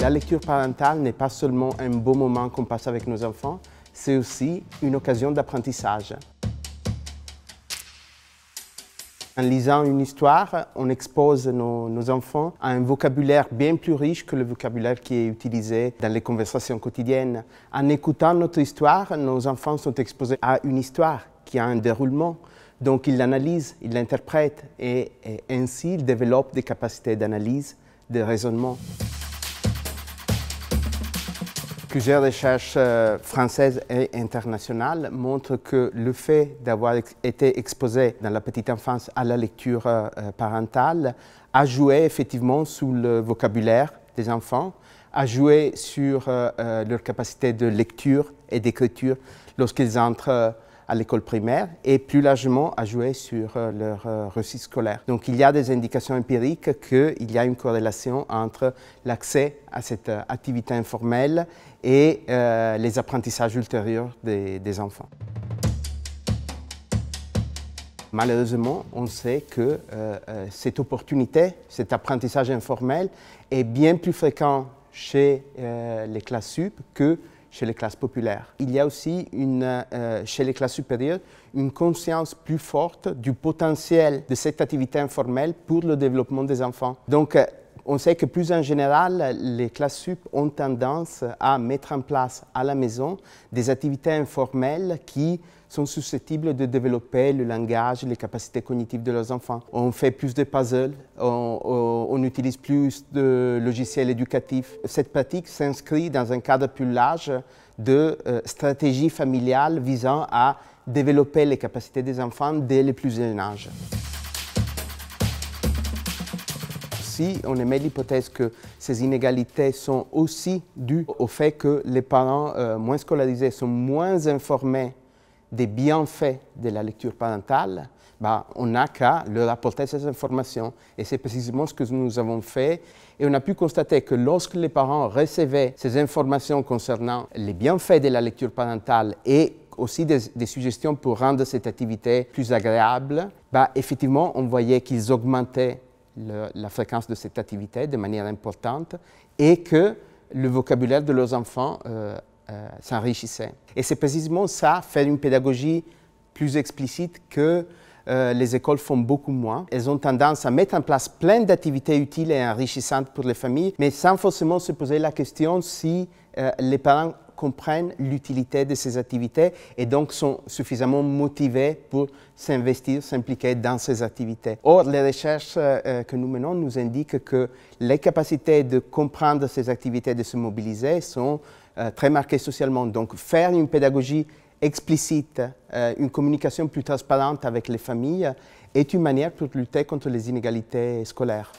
La lecture parentale n'est pas seulement un beau moment qu'on passe avec nos enfants, c'est aussi une occasion d'apprentissage. En lisant une histoire, on expose nos, enfants à un vocabulaire bien plus riche que le vocabulaire qui est utilisé dans les conversations quotidiennes. En écoutant notre histoire, nos enfants sont exposés à une histoire qui a un déroulement. Donc ils l'analysent, ils l'interprètent et ainsi ils développent des capacités d'analyse, de raisonnement. Plusieurs recherches euh, françaises et internationales montrent que le fait d'avoir été exposé dans la petite enfance à la lecture euh, parentale a joué effectivement sur le vocabulaire des enfants, a joué sur euh, leur capacité de lecture et d'écriture lorsqu'ils entrent à l'école primaire et plus largement à jouer sur euh, leur euh, réussite scolaire. Donc il y a des indications empiriques qu'il y a une corrélation entre l'accès à cette euh, activité informelle et les apprentissages ultérieurs des, enfants. Malheureusement, on sait que cette opportunité, cet apprentissage informel est bien plus fréquent chez les classes sup que chez les classes populaires. Il y a aussi une, euh, chez les classes supérieures une conscience plus forte du potentiel de cette activité informelle pour le développement des enfants. Donc, euh, on sait que plus en général, les classes sup ont tendance à mettre en place à la maison des activités informelles qui sont susceptibles de développer le langage, les capacités cognitives de leurs enfants. On fait plus de puzzles, on, utilise plus de logiciels éducatifs. Cette pratique s'inscrit dans un cadre plus large de euh, stratégie familiale visant à développer les capacités des enfants dès le plus jeune âge. on émet l'hypothèse que ces inégalités sont aussi dues au fait que les parents euh, moins scolarisés sont moins informés des bienfaits de la lecture parentale. Bah, on n'a qu'à leur apporter ces informations. Et c'est précisément ce que nous avons fait. Et on a pu constater que lorsque les parents recevaient ces informations concernant les bienfaits de la lecture parentale et aussi des, suggestions pour rendre cette activité plus agréable, bah, effectivement, on voyait qu'ils augmentaient la fréquence de cette activité de manière importante et que le vocabulaire de leurs enfants euh, euh, s'enrichissait. Et c'est précisément ça, faire une pédagogie plus explicite que euh, les écoles font beaucoup moins. Elles ont tendance à mettre en place plein d'activités utiles et enrichissantes pour les familles, mais sans forcément se poser la question si les parents comprennent l'utilité de ces activités et donc sont suffisamment motivés pour s'investir, s'impliquer dans ces activités. Or, les recherches euh, euh, que nous menons nous indiquent que les capacités de comprendre ces activités, de se mobiliser, sont euh, très marquées socialement. Donc, faire une pédagogie explicite, une communication plus transparente avec les familles est une manière pour lutter contre les inégalités scolaires.